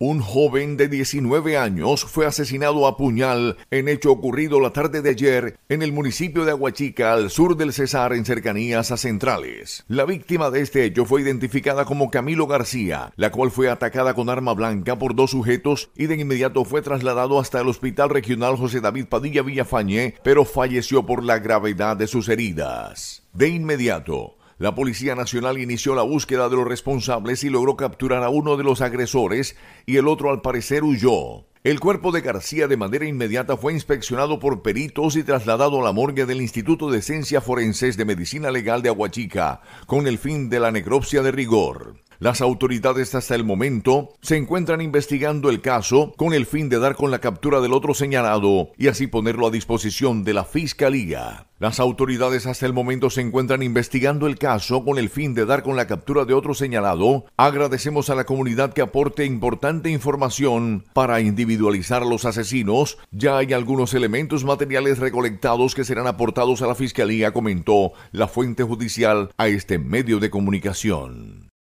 Un joven de 19 años fue asesinado a puñal en hecho ocurrido la tarde de ayer en el municipio de Aguachica, al sur del Cesar, en cercanías a Centrales. La víctima de este hecho fue identificada como Camilo García, la cual fue atacada con arma blanca por dos sujetos y de inmediato fue trasladado hasta el Hospital Regional José David Padilla Villafañe, pero falleció por la gravedad de sus heridas. De inmediato, la Policía Nacional inició la búsqueda de los responsables y logró capturar a uno de los agresores y el otro al parecer huyó. El cuerpo de García de manera inmediata fue inspeccionado por peritos y trasladado a la morgue del Instituto de Ciencia Forenses de Medicina Legal de Aguachica, con el fin de la necropsia de rigor. Las autoridades hasta el momento se encuentran investigando el caso con el fin de dar con la captura del otro señalado y así ponerlo a disposición de la Fiscalía. Las autoridades hasta el momento se encuentran investigando el caso con el fin de dar con la captura de otro señalado. Agradecemos a la comunidad que aporte importante información para individualizar a los asesinos. Ya hay algunos elementos materiales recolectados que serán aportados a la Fiscalía, comentó la fuente judicial a este medio de comunicación.